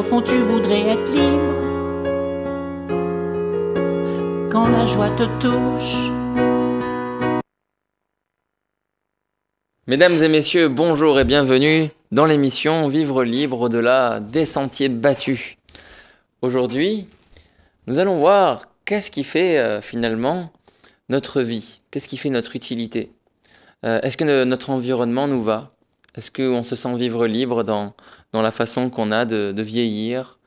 Au fond, tu voudrais être libre quand la joie te touche. Mesdames et messieurs, bonjour et bienvenue dans l'émission Vivre libre au-delà des sentiers battus. Aujourd'hui, nous allons voir qu'est-ce qui fait euh, finalement notre vie, qu'est-ce qui fait notre utilité. Euh, est-ce que notre environnement nous va est-ce qu'on se sent vivre libre dans, la façon qu'on a de, vieillir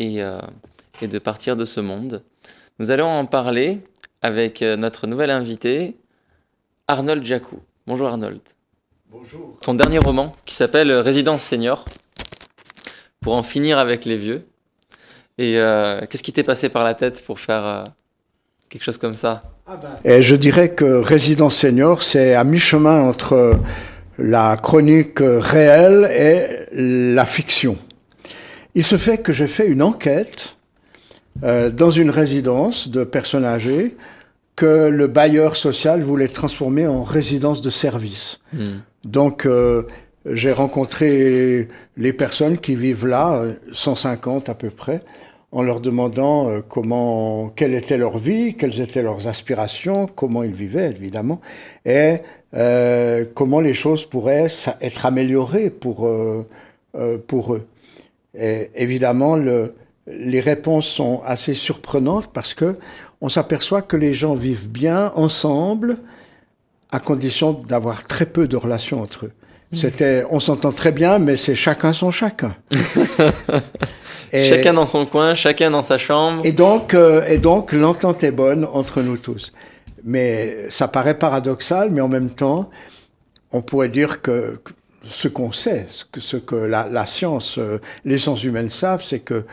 euh, et, de partir de ce monde Nous allons en parler avec euh, notre nouvel invité, Arnold Jacou. Bonjour Arnold. Bonjour. Ton dernier roman qui s'appelle Résidence senior, pour en finir avec les vieux. Et euh, qu'est-ce qui t'est passé par la tête pour faire quelque chose comme ça Et eh, je dirais que Résidence senior, c'est à mi-chemin entre la chronique réelle est la fiction. Il se fait que j'ai fait une enquête euh, dans une résidence de personnes âgées que le bailleur social voulait transformer en résidence de service. Hmm. Donc euh, j'ai rencontré les personnes qui vivent là, 150 euh, à peu près, en leur demandant comment, quelle était leur vie, quelles étaient leurs aspirations, comment ils vivaient évidemment, et euh, comment les choses pourraient être améliorées pour, euh, euh, pour eux. Et évidemment, les réponses sont assez surprenantes parce que on s'aperçoit que les gens vivent bien ensemble à condition d'avoir très peu de relations entre eux. Mmh. C'était, on s'entend très bien, mais c'est chacun son chacun. et, chacun dans son coin, chacun dans sa chambre. Et donc, et donc, l'entente est bonne entre nous tous. Mais ça paraît paradoxal, mais en même temps, on pourrait dire que ce qu'on sait, ce que, la, science, euh, les sciences humaines savent, c'est que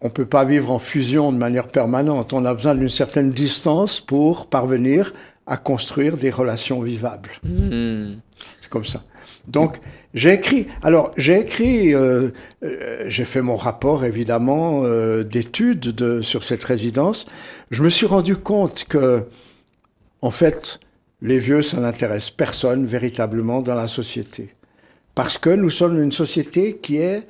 on ne peut pas vivre en fusion de manière permanente. On a besoin d'une certaine distance pour parvenir à construire des relations vivables. Hmm. C'est comme ça. Donc, j'ai écrit. Alors, j'ai écrit, euh, euh, j'ai fait mon rapport, évidemment, euh, d'études sur cette résidence. Je me suis rendu compte que, en fait, les vieux, ça n'intéresse personne véritablement dans la société. Parce que nous sommes une société qui est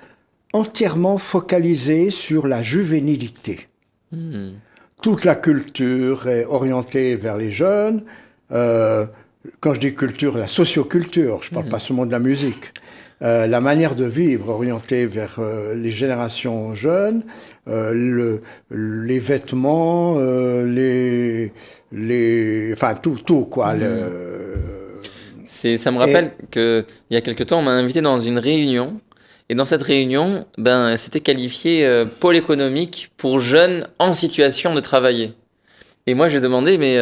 entièrement focalisée sur la juvénilité. Hmm. Toute la culture est orientée vers les jeunes. Euh, quand je dis culture, la socioculture, je ne parle mhm. pas seulement de la musique. Euh, la manière de vivre orientée vers euh, les générations jeunes, euh, les vêtements, les, les, enfin tout, tout quoi. Mhm. ça me rappelle qu'il que y a quelque temps, on m'a invité dans une réunion. Et dans cette réunion, ben, c'était qualifié pôle économique pour jeunes en situation de travailler. Et moi, j'ai demandé, mais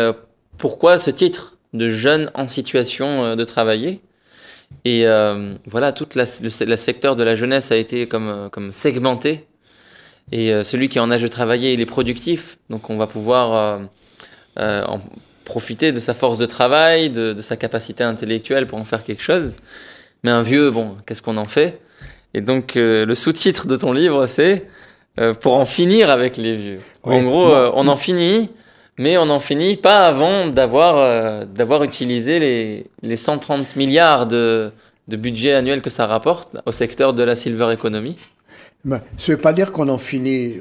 pourquoi ce titre de jeunes en situation euh, de travailler. Et euh, voilà, tout le, secteur de la jeunesse a été comme, euh, segmenté. Et celui qui est en âge de travailler, il est productif. Donc on va pouvoir en profiter de sa force de travail, de, sa capacité intellectuelle pour en faire quelque chose. Mais un vieux, bon, qu'est-ce qu'on en fait Et donc le sous-titre de ton livre, c'est Pour en finir avec les vieux. en gros, on en finit mais on n'en finit pas avant d'avoir euh, d'avoir utilisé les, les 130 milliards de, de budget annuel que ça rapporte au secteur de la silver economy ben, Ça ne veut pas dire qu'on en finit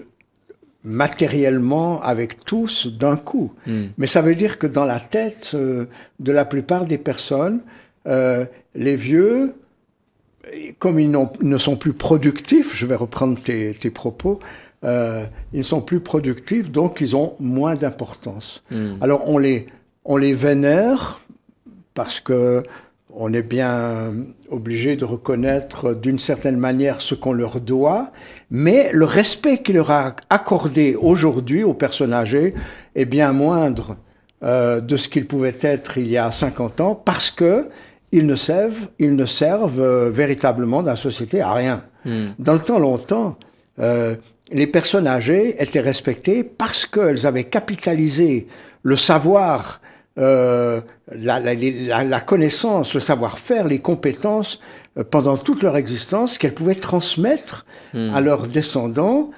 matériellement avec tous d'un coup, hmm. mais ça veut dire que dans la tête euh, de la plupart des personnes, euh, les vieux, comme ils ne sont plus productifs, je vais reprendre tes, tes propos, euh, ils sont plus productifs, donc ils ont moins d'importance. Hmm. Alors on les, on les vénère parce que on est bien obligé de reconnaître d'une certaine manière ce qu'on leur doit, mais le respect qu'il leur a accordé aujourd'hui aux personnes âgées est bien moindre euh, de ce qu'ils pouvaient être il y a 50 ans parce que ils ne servent, ils ne servent euh, véritablement la société à rien. Hmm. Dans le temps longtemps, les personnes âgées étaient respectées parce qu'elles avaient capitalisé le savoir, euh, la, connaissance, le savoir-faire, les compétences euh, pendant toute leur existence qu'elles pouvaient transmettre hmm. à leurs descendants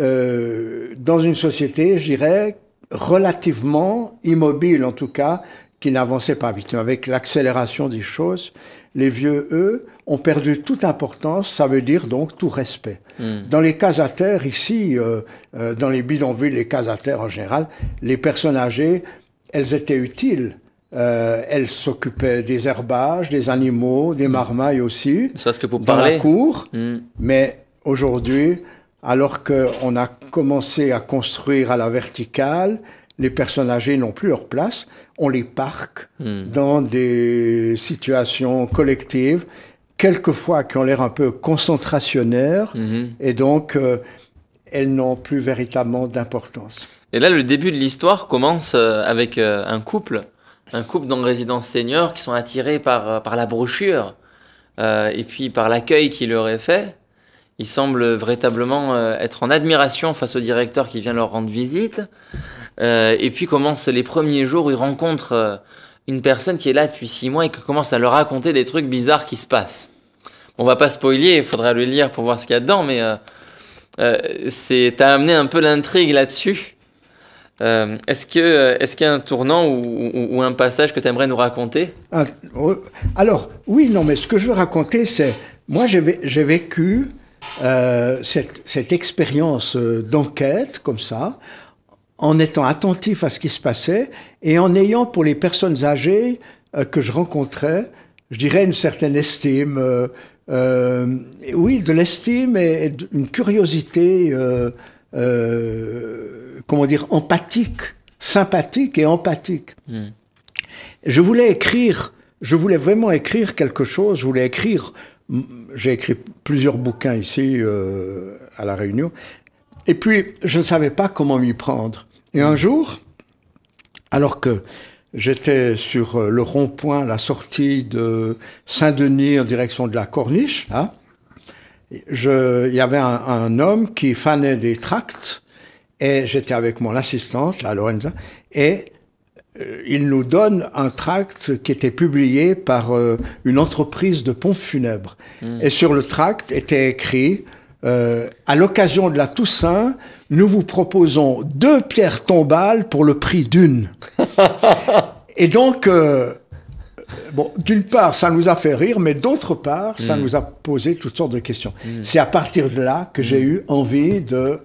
euh, dans une société, je dirais, relativement immobile en tout cas, qui n'avançait pas vite. Avec l'accélération des choses, les vieux, eux, ont perdu toute importance, ça veut dire donc tout respect. Hmm. Dans les cas à terre, ici, euh, euh, dans les bidonvilles, les cas à terre en général, les personnes âgées, elles étaient utiles. Euh, elles s'occupaient des herbages, des animaux, des hmm. marmailles aussi, ça, que pour dans la cour. Hmm. Mais aujourd'hui, alors qu'on a commencé à construire à la verticale, les personnes âgées n'ont plus leur place, on les parque dans des situations collectives, quelquefois qui ont l'air un peu concentrationnaires, mhm. et donc euh, elles n'ont plus véritablement d'importance. Et là, le début de l'histoire commence euh, avec euh, un couple, un couple dans résidence senior qui sont attirés par, par la brochure et puis par l'accueil qui leur est fait. Il semble véritablement euh, être en admiration face au directeur qui vient leur rendre visite. Euh, et puis commencent les premiers jours où ils rencontrent euh, une personne qui est là depuis six mois et qui commence à leur raconter des trucs bizarres qui se passent. On va pas spoiler, il faudra le lire pour voir ce qu'il y a dedans, mais c'est t'as amené un peu l'intrigue là-dessus. est-ce que est-ce qu'il y a un tournant ou, ou un passage que tu aimerais nous raconter ah, Alors oui, non, mais ce que je veux raconter, c'est moi j'ai vécu euh, cette, cette expérience euh, d'enquête comme ça, en étant attentif à ce qui se passait et en ayant pour les personnes âgées euh, que je rencontrais, je dirais une certaine estime, oui, de l'estime et, une curiosité, comment dire, empathique, sympathique et empathique. Hmm. Je voulais écrire, je voulais vraiment écrire quelque chose, je voulais écrire j'ai écrit plusieurs bouquins ici euh, à La Réunion. Et puis, je ne savais pas comment m'y prendre. Et un jour, alors que j'étais sur euh, le rond-point, la sortie de Saint-Denis en direction de la Corniche, il y avait un, un, homme qui fanait des tracts et j'étais avec mon assistante, la Lorenza, et euh, il nous donne un tract qui était publié par euh, une entreprise de pompes funèbres. Hmm. Et sur le tract était écrit euh, à l'occasion de la Toussaint, nous vous proposons deux pierres tombales pour le prix d'une. Et donc, bon, d'une part, ça nous a fait rire, mais d'autre part, ça hmm. nous a posé toutes sortes de questions. Hmm. C'est à partir de là que j'ai eu envie de,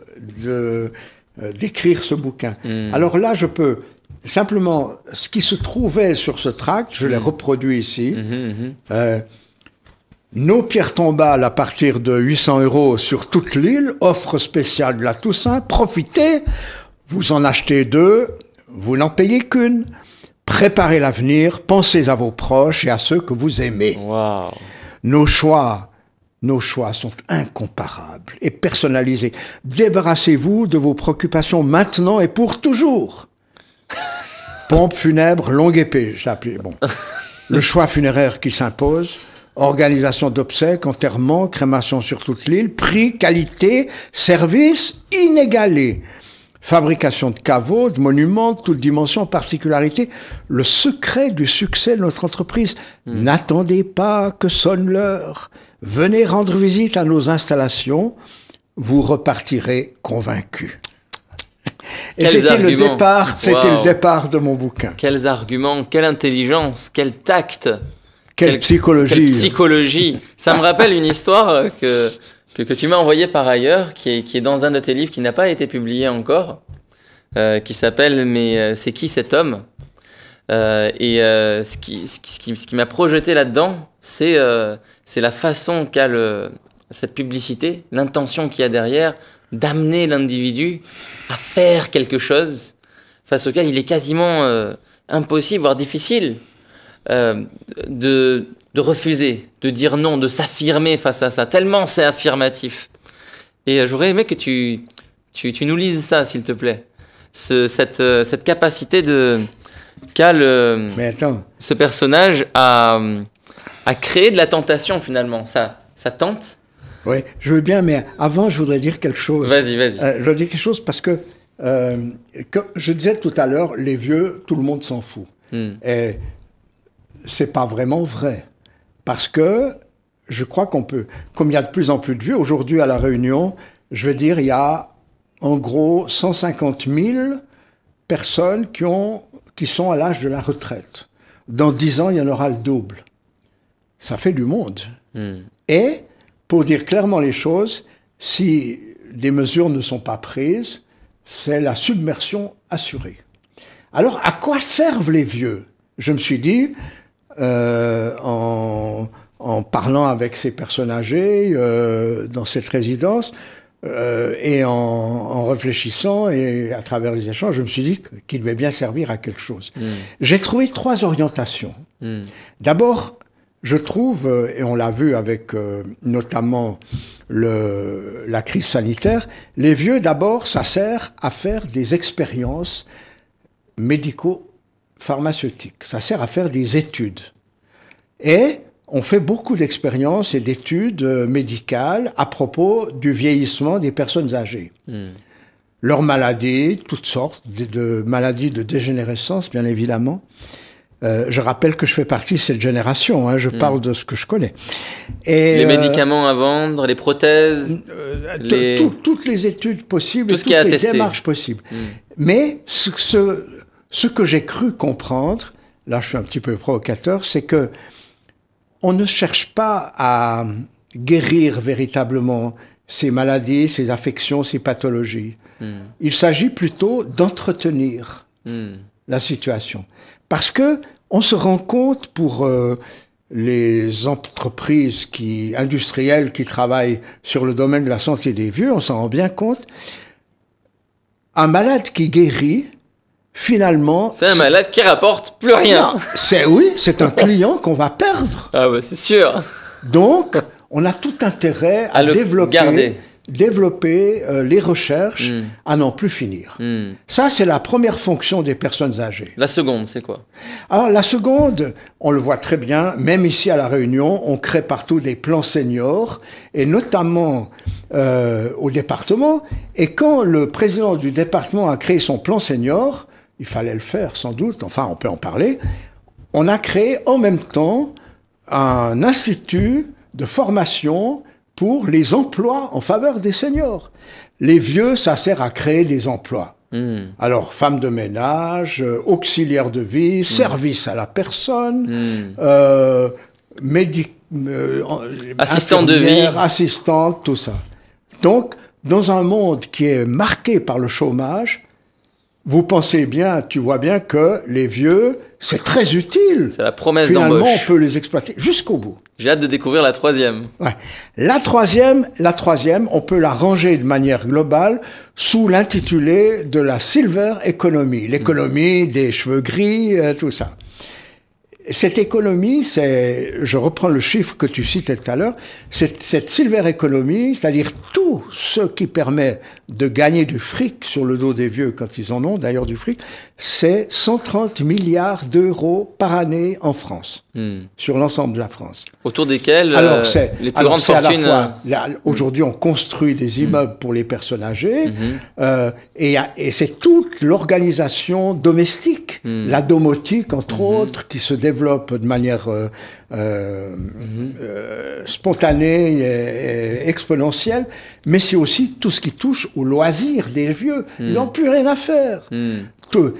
d'écrire ce bouquin. Alors là, je peux simplement, ce qui se trouvait sur ce tract, je l'ai mhm. reproduit ici. Mhm, mhm. Euh, nos pierres tombales à partir de 800 euros sur toute l'île, offre spéciale de la Toussaint, profitez, vous en achetez deux, vous n'en payez qu'une. Préparez l'avenir, pensez à vos proches et à ceux que vous aimez. Nos choix, nos choix sont incomparables et personnalisés. Débarrassez-vous de vos préoccupations maintenant et pour toujours. Pompe funèbre, longue épée, je l'appelais. Bon. le choix funéraire qui s'impose, organisation d'obsèques, enterrement, crémation sur toute l'île, prix, qualité, service inégalé. Fabrication de caveaux, de monuments, de toutes dimensions, particularités. Le secret du succès de notre entreprise. Hmm. N'attendez pas que sonne l'heure. Venez rendre visite à nos installations. Vous repartirez convaincu. Et c'était le départ, c'était le départ de mon bouquin. Quels arguments, quelle intelligence, quel tact. Quelle, psychologie. psychologie. Ça me rappelle une histoire euh, que, que, tu m'as envoyée par ailleurs, qui est, qui est dans un de tes livres qui n'a pas été publié encore, euh, qui s'appelle Mais euh, c'est qui cet homme et ce qui, ce qui, ce qui m'a projeté là-dedans, c'est euh, la façon qu'a cette publicité, l'intention qu'il y a derrière d'amener l'individu à faire quelque chose face auquel il est quasiment euh, impossible, voire difficile euh, de, refuser, de dire non, de s'affirmer face à ça, tellement c'est affirmatif. Et euh, j'aurais aimé que tu, tu, nous lises ça, s'il te plaît. cette, capacité de qu'a le, ce personnage à, créé créer de la tentation finalement. Ça, ça tente, oui, je veux bien, mais avant, je voudrais dire quelque chose. Vas-y, vas-y. Euh, je veux dire quelque chose parce que, euh, je disais tout à l'heure, les vieux, tout le monde s'en fout. Hmm. Et c'est pas vraiment vrai. Parce que je crois qu'on peut, comme il y a de plus en plus de vieux, aujourd'hui à La Réunion, je veux dire, il y a en gros 150 000 personnes qui, ont, qui sont à l'âge de la retraite. Dans 10 ans, il y en aura le double. Ça fait du monde. Hmm. Et pour dire clairement les choses, si des mesures ne sont pas prises, c'est la submersion assurée. Alors, à quoi servent les vieux Je me suis dit, euh, en, parlant avec ces personnes âgées euh, dans cette résidence, euh, et en, réfléchissant et à travers les échanges, je me suis dit qu'ils devaient bien servir à quelque chose. Mmh. J'ai trouvé trois orientations. Mmh. D'abord, je trouve, euh, et on l'a vu avec euh, notamment la crise sanitaire, les vieux d'abord, ça sert à faire des expériences médico-pharmaceutiques, ça sert à faire des études. Et on fait beaucoup d'expériences et d'études euh, médicales à propos du vieillissement des personnes âgées. Hmm. Leurs maladies, toutes sortes de maladies de dégénérescence, bien évidemment. Euh, je rappelle que je fais partie de cette génération, hein, je hmm. parle de ce que je connais. Et les euh, médicaments à vendre, les prothèses euh, toutes les études possibles, toutes les démarches possibles. Hmm. Mais ce, que j'ai cru comprendre, là je suis un petit peu provocateur, c'est que on ne cherche pas à guérir véritablement ces maladies, ces affections, ces pathologies. Hmm. Il s'agit plutôt d'entretenir la situation. Parce que on se rend compte pour euh, les entreprises qui, industrielles qui travaillent sur le domaine de la santé des vieux, on s'en rend bien compte. Un malade qui guérit, finalement. C'est un malade qui rapporte plus rien. C'est oui, c'est un client qu'on va perdre. Ah ouais, bah, c'est sûr. Donc, on a tout intérêt à, le développer garder développer euh, les recherches hmm. à n'en plus finir. Hmm. Ça, c'est la première fonction des personnes âgées. La seconde, c'est quoi Alors, la seconde, on le voit très bien, même ici à La Réunion, on crée partout des plans seniors, et notamment euh, au département. Et quand le président du département a créé son plan senior, il fallait le faire sans doute, enfin on peut en parler, on a créé en même temps un institut de formation pour les emplois en faveur des seniors. Les vieux, ça sert à créer des emplois. Hmm. Alors, femme de ménage, euh, auxiliaire de vie, hmm. service à la personne, hmm. euh, euh, assistant de vie, assistante, tout ça. Donc, dans un monde qui est marqué par le chômage, vous pensez bien, tu vois bien que les vieux, c'est très utile. C'est la promesse d'embauche. Finalement, on peut les exploiter jusqu'au bout. J'ai hâte de découvrir la troisième. La troisième, la troisième, on peut la ranger de manière globale sous l'intitulé de la silver economy, l'économie hmm. des cheveux gris, euh, tout ça. Cette économie, c'est, je reprends le chiffre que tu citais tout à l'heure, cette, cette silver économie c'est-à-dire tout ce qui permet de gagner du fric sur le dos des vieux quand ils en ont, d'ailleurs du fric, c'est 130 milliards d'euros par année en France, hmm. sur l'ensemble de la France. Autour desquels euh, alors, c'est les plus alors grandes fortunes. Euh, aujourd'hui, on construit des hmm. immeubles pour les personnes âgées, hmm. euh, et, c'est toute l'organisation domestique, la domotique entre autres, qui se développe de manière spontanée et, et exponentielle, mais c'est aussi tout ce qui touche au loisir des vieux. Ils n'ont hmm. plus rien à faire. Hmm.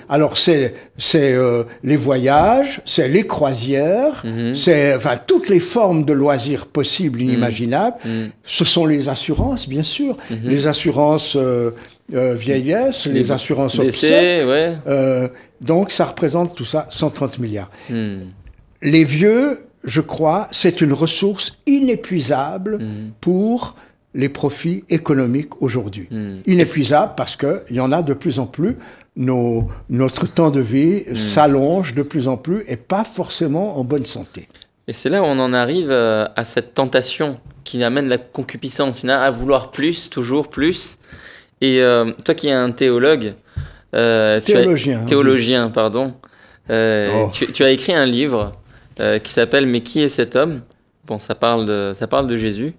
Alors c'est euh, les voyages, c'est les croisières, hmm. c'est toutes les formes de loisirs possibles, inimaginables. Ce sont les assurances, bien sûr, les assurances euh, euh, vieillesse, les, assurances obsèques. donc ça représente tout ça 130 milliards. Les vieux, je crois, c'est une ressource inépuisable pour les profits économiques aujourd'hui. Inépuisables, hmm. Inépuisable parce qu'il y en a de plus en plus. Nos, notre temps de vie hmm. s'allonge de plus en plus et pas forcément en bonne santé. Et c'est là où on en arrive euh, à cette tentation qui amène la concupiscence, à vouloir plus, toujours plus. Et euh, toi qui es un théologue, euh, théologien, hein, théologien, pardon, oh. tu, tu, as écrit un livre qui s'appelle Mais qui est cet homme Bon, ça parle de, ça parle de Jésus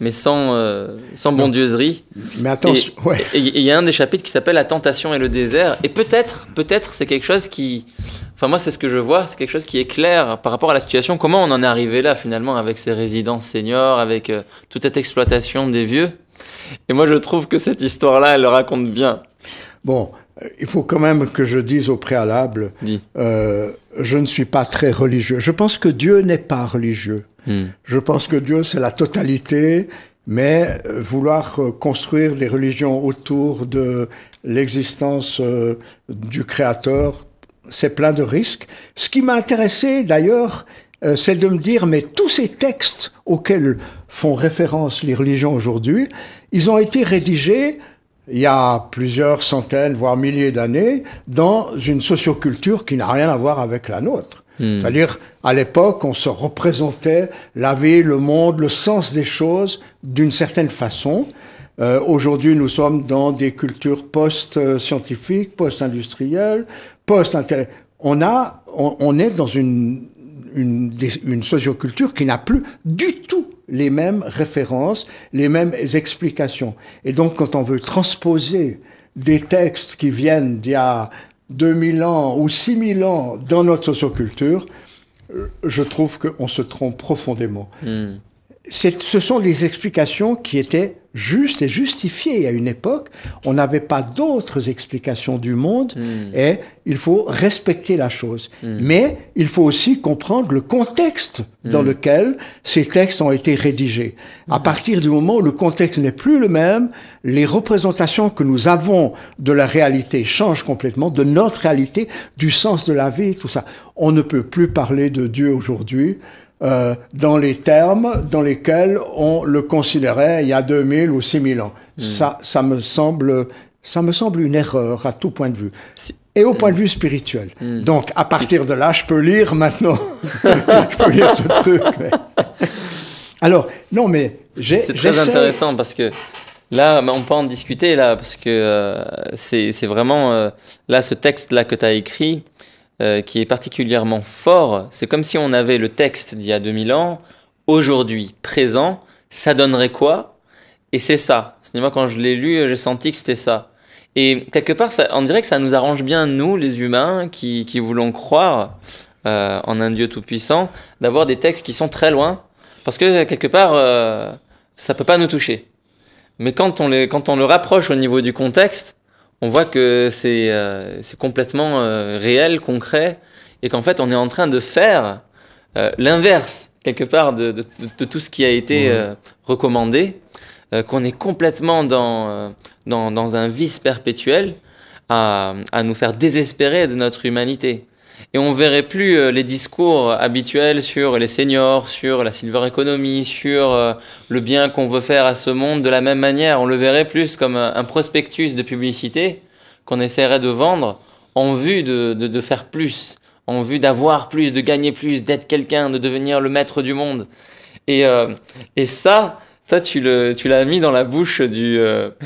mais sans, euh, sans bondieuserie. Mais attention, et, il y a un des chapitres qui s'appelle La tentation et le désert. Et peut-être, peut-être, c'est quelque chose qui. Enfin, moi, c'est ce que je vois, c'est quelque chose qui est clair par rapport à la situation. Comment on en est arrivé là, finalement, avec ces résidences seniors, avec euh, toute cette exploitation des vieux Et moi, je trouve que cette histoire-là, elle le raconte bien. Bon, il faut quand même que je dise au préalable, euh, je ne suis pas très religieux. Je pense que Dieu n'est pas religieux. Hmm. Je pense que Dieu, c'est la totalité, mais euh, vouloir euh, construire des religions autour de l'existence du Créateur, c'est plein de risques. Ce qui m'a intéressé d'ailleurs, c'est de me dire, mais tous ces textes auxquels font référence les religions aujourd'hui, ils ont été rédigés il y a plusieurs centaines, voire milliers d'années, dans une socioculture qui n'a rien à voir avec la nôtre. Hmm. C'est-à-dire, à l'époque, on se représentait la vie, le monde, le sens des choses d'une certaine façon. Euh, aujourd'hui, nous sommes dans des cultures post-scientifiques, post-industrielles, post, intérêts on a, on, est dans une, une socioculture qui n'a plus du tout les mêmes références, les mêmes explications. Et donc, quand on veut transposer des textes qui viennent d'il y a 2000 ans ou 6000 ans dans notre socioculture, euh, je trouve qu'on se trompe profondément. Hmm. Ce sont les explications qui étaient juste et justifié. À une époque, on n'avait pas d'autres explications du monde hmm. et il faut respecter la chose. Hmm. Mais il faut aussi comprendre le contexte dans hmm. lequel ces textes ont été rédigés. À partir du moment où le contexte n'est plus le même, les représentations que nous avons de la réalité changent complètement, de notre réalité, du sens de la vie, tout ça. On ne peut plus parler de Dieu aujourd'hui euh, dans les termes dans lesquels on le considérait il y a 2000 ou 6000 ans. Hmm. Ça, ça me semble, ça me semble une erreur à tout point de vue. et au hmm. point de vue spirituel. Hmm. Donc, à partir de là, je peux lire maintenant. je peux lire ce truc. Alors, non, mais j'ai. C'est très intéressant parce que là, bah, on peut en discuter, là, parce que euh, c'est vraiment. Euh, là, ce texte-là que tu as écrit, euh, qui est particulièrement fort. C'est comme si on avait le texte d'il y a 2000 ans, aujourd'hui, présent, ça donnerait quoi Et c'est ça. C'est moi quand je l'ai lu, j'ai senti que c'était ça. Et quelque part, ça, on dirait que ça nous arrange bien, nous, les humains, qui, voulons croire euh, en un Dieu tout-puissant, d'avoir des textes qui sont très loin, parce que quelque part, euh, ça peut pas nous toucher. Mais quand on, quand on le rapproche au niveau du contexte, on voit que c'est euh, complètement euh, réel, concret, et qu'en fait, on est en train de faire euh, l'inverse, quelque part, de, de, tout ce qui a été euh, recommandé, qu'on est complètement dans, dans, dans, un vice perpétuel à, à nous faire désespérer de notre humanité et on verrait plus euh, les discours habituels sur les seniors, sur la silver economy, sur euh, le bien qu'on veut faire à ce monde de la même manière. On le verrait plus comme un prospectus de publicité qu'on essaierait de vendre en vue de, faire plus, en vue d'avoir plus, de gagner plus, d'être quelqu'un, de devenir le maître du monde. Et, euh, et ça, toi, tu, le, tu l'as mis dans la bouche du,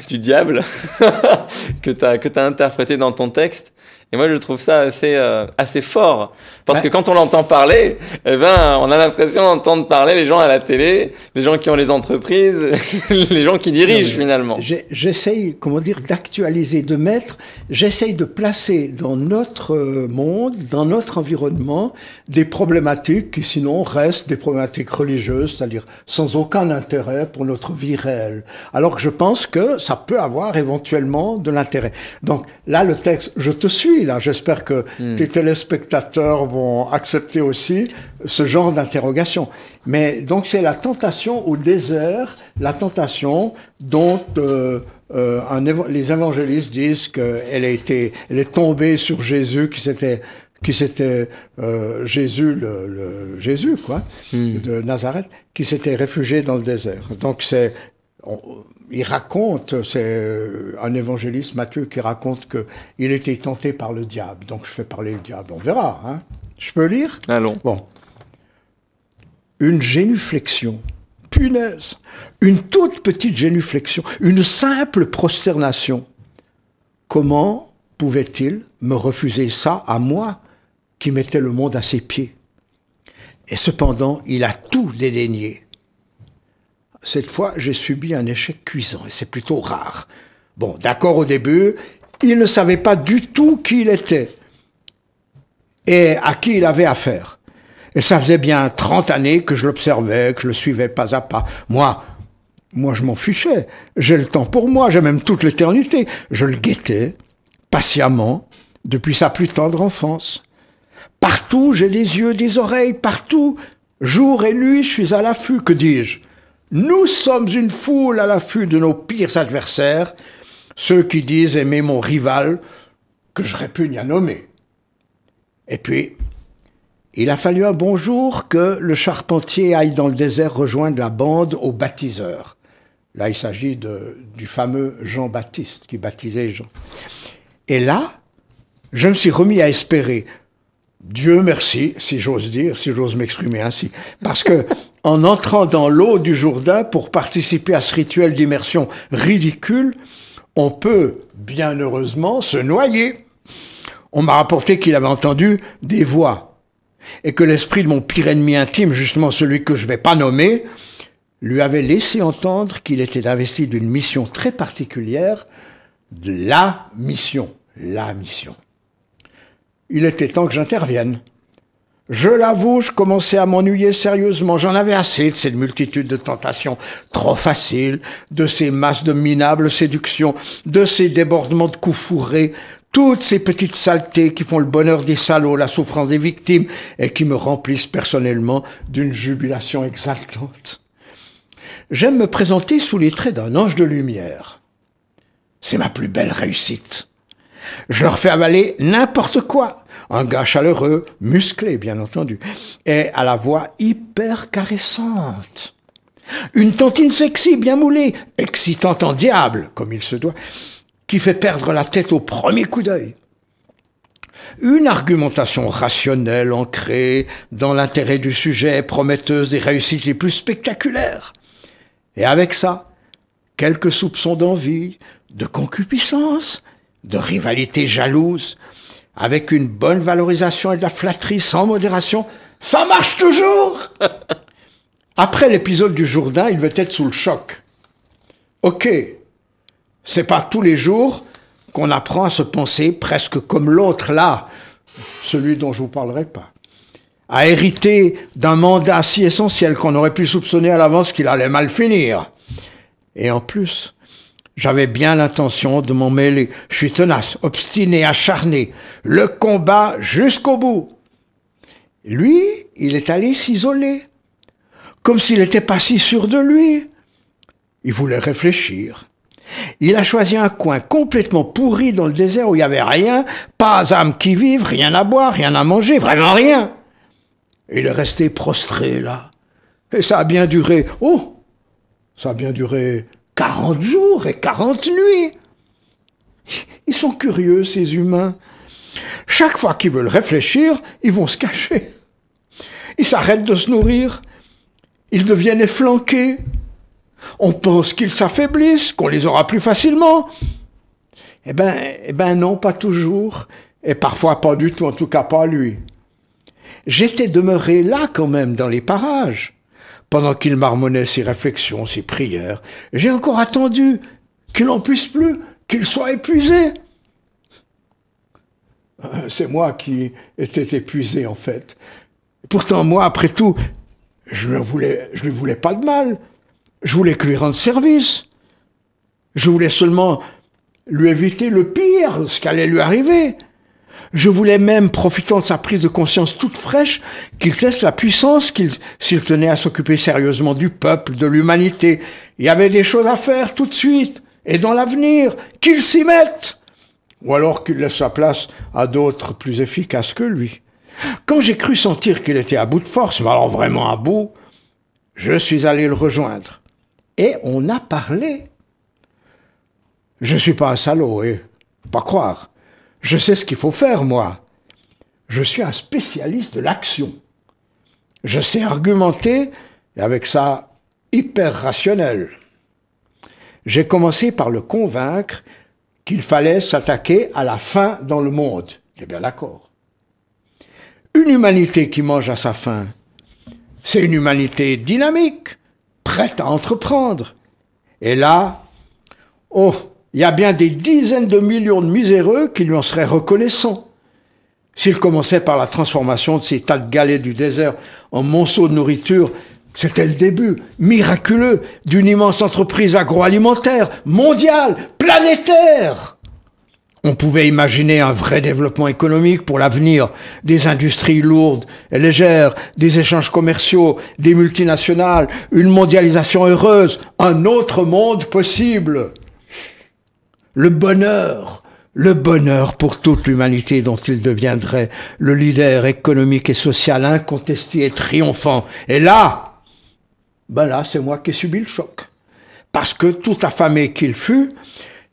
diable que tu que as interprété dans ton texte. Et moi, je trouve ça assez, euh, assez fort. Parce que quand on l'entend parler, eh ben, on a l'impression d'entendre parler les gens à la télé, les gens qui ont les entreprises, les gens qui dirigent finalement. J'essaye, comment dire, d'actualiser, de mettre, j'essaye de placer dans notre euh, monde, dans notre environnement, des problématiques qui sinon restent des problématiques religieuses, c'est-à-dire sans aucun intérêt pour notre vie réelle. Alors que je pense que ça peut avoir éventuellement de l'intérêt. Donc là, le texte, je te suis, là. J'espère que hmm. tes téléspectateurs vont accepter aussi ce genre d'interrogation. Mais donc, c'est la tentation au désert, la tentation dont euh, euh, les évangélistes disent qu'elle a été, elle est tombée sur Jésus qui c'était qui euh, Jésus, le, Jésus quoi, hmm. de Nazareth, qui s'était réfugié dans le désert. Donc c'est il raconte, c'est euh, un évangéliste, Matthieu, qui raconte qu'il était tenté par le diable. Donc je fais parler le diable, on verra. Hein. Je peux lire Allons. Bon. Une génuflexion. Punaise. Une toute petite génuflexion. Une simple prosternation. Comment pouvait-il me refuser ça à moi qui mettais le monde à ses pieds Et cependant, il a tout dédaigné cette fois, j'ai subi un échec cuisant, et c'est plutôt rare. Bon, d'accord au début, il ne savait pas du tout qui il était et à qui il avait affaire. Et ça faisait bien 30 années que je l'observais, que je le suivais pas à pas. Moi, moi je m'en fichais. J'ai le temps pour moi, j'ai même toute l'éternité. Je le guettais, patiemment, depuis sa plus tendre enfance. Partout, j'ai des yeux, des oreilles, partout. Jour et nuit, je suis à l'affût, que dis-je nous sommes une foule à l'affût de nos pires adversaires, ceux qui disent aimer mon rival, que je répugne à nommer. Et puis, il a fallu un bon jour que le charpentier aille dans le désert rejoindre la bande aux baptiseurs. Là, il s'agit du fameux Jean-Baptiste qui baptisait Jean. Et là, je me suis remis à espérer. Dieu merci, si j'ose dire, si j'ose m'exprimer ainsi. Parce que en entrant dans l'eau du Jourdain pour participer à ce rituel d'immersion ridicule, on peut, bien heureusement, se noyer. On m'a rapporté qu'il avait entendu des voix et que l'esprit de mon pire ennemi intime, justement celui que je ne vais pas nommer, lui avait laissé entendre qu'il était investi d'une mission très particulière, de la mission, la mission. Il était temps que j'intervienne. Je l'avoue, je commençais à m'ennuyer sérieusement. J'en avais assez de cette multitude de tentations trop faciles, de ces masses de minables séductions, de ces débordements de coups fourrés, toutes ces petites saletés qui font le bonheur des salauds, la souffrance des victimes et qui me remplissent personnellement d'une jubilation exaltante. J'aime me présenter sous les traits d'un ange de lumière. C'est ma plus belle réussite. Je leur fais avaler n'importe quoi. Un gars chaleureux, musclé, bien entendu, et à la voix hyper caressante. Une tantine sexy, bien moulée, excitante en diable, comme il se doit, qui fait perdre la tête au premier coup d'œil. Une argumentation rationnelle ancrée dans l'intérêt du sujet, prometteuse des réussites les plus spectaculaires. Et avec ça, quelques soupçons d'envie, de concupiscence, de rivalité jalouse, avec une bonne valorisation et de la flatterie sans modération, ça marche toujours Après l'épisode du Jourdain, il veut être sous le choc. Ok, c'est pas tous les jours qu'on apprend à se penser presque comme l'autre là, celui dont je vous parlerai pas, à hériter d'un mandat si essentiel qu'on aurait pu soupçonner à l'avance qu'il allait mal finir. Et en plus, j'avais bien l'intention de m'en mêler. Je suis tenace, obstiné, acharné. Le combat jusqu'au bout. Lui, il est allé s'isoler. Comme s'il n'était pas si sûr de lui. Il voulait réfléchir. Il a choisi un coin complètement pourri dans le désert où il n'y avait rien, pas âme qui vive, rien à boire, rien à manger, vraiment rien. Il est resté prostré là. Et ça a bien duré. Oh Ça a bien duré 40 jours et 40 nuits. Ils sont curieux, ces humains. Chaque fois qu'ils veulent réfléchir, ils vont se cacher. Ils s'arrêtent de se nourrir. Ils deviennent efflanqués. On pense qu'ils s'affaiblissent, qu'on les aura plus facilement. Eh ben, eh ben non, pas toujours. Et parfois pas du tout, en tout cas pas lui. J'étais demeuré là quand même, dans les parages pendant qu'il marmonnait ses réflexions, ses prières, j'ai encore attendu qu'il n'en puisse plus, qu'il soit épuisé. Euh, c'est moi qui étais épuisé en fait. Pourtant moi, après tout, je ne voulais, je lui voulais pas de mal. Je voulais que lui rendre service. Je voulais seulement lui éviter le pire, ce qui allait lui arriver. Je voulais même, profitant de sa prise de conscience toute fraîche, qu'il teste la puissance qu'il, s'il tenait à s'occuper sérieusement du peuple, de l'humanité. Il y avait des choses à faire tout de suite et dans l'avenir. Qu'il s'y mette! Ou alors qu'il laisse sa place à d'autres plus efficaces que lui. Quand j'ai cru sentir qu'il était à bout de force, mais alors vraiment à bout, je suis allé le rejoindre. Et on a parlé. Je suis pas un salaud, et pas croire. Je sais ce qu'il faut faire, moi. Je suis un spécialiste de l'action. Je sais argumenter et avec ça hyper rationnel. J'ai commencé par le convaincre qu'il fallait s'attaquer à la faim dans le monde. J'ai bien d'accord. Une humanité qui mange à sa faim, c'est une humanité dynamique, prête à entreprendre. Et là, oh, il y a bien des dizaines de millions de miséreux qui lui en seraient reconnaissants. S'il commençait par la transformation de ces tas de galets du désert en monceaux de nourriture, c'était le début miraculeux d'une immense entreprise agroalimentaire, mondiale, planétaire. On pouvait imaginer un vrai développement économique pour l'avenir, des industries lourdes et légères, des échanges commerciaux, des multinationales, une mondialisation heureuse, un autre monde possible le bonheur, le bonheur pour toute l'humanité dont il deviendrait le leader économique et social incontesté et triomphant. Et là, ben là, c'est moi qui ai subi le choc. Parce que tout affamé qu'il fut,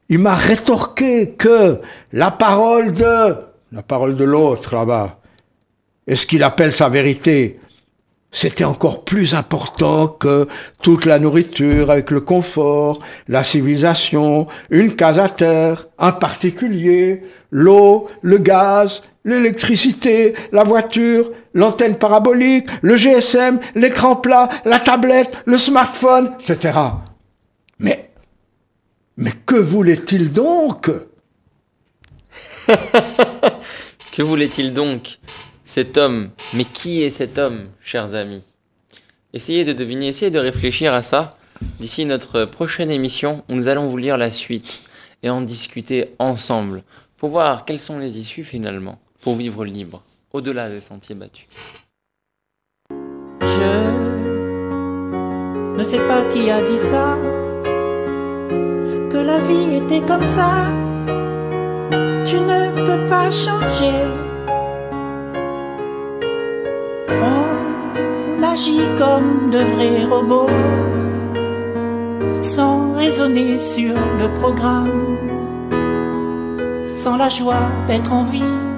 il m'a rétorqué que la parole de, la parole de l'autre là-bas, est ce qu'il appelle sa vérité, c'était encore plus important que toute la nourriture avec le confort, la civilisation, une case à terre, un particulier, l'eau, le gaz, l'électricité, la voiture, l'antenne parabolique, le GSM, l'écran plat, la tablette, le smartphone, etc. Mais, mais que voulait-il donc? que voulait-il donc cet homme, mais qui est cet homme, chers amis Essayez de deviner, essayez de réfléchir à ça. D'ici notre prochaine émission, nous allons vous lire la suite et en discuter ensemble pour voir quelles sont les issues finalement pour vivre libre au-delà des sentiers battus. Je ne sais pas qui a dit ça, que la vie était comme ça, tu ne peux pas changer. agit comme de vrais robots, sans raisonner sur le programme, sans la joie d'être en vie.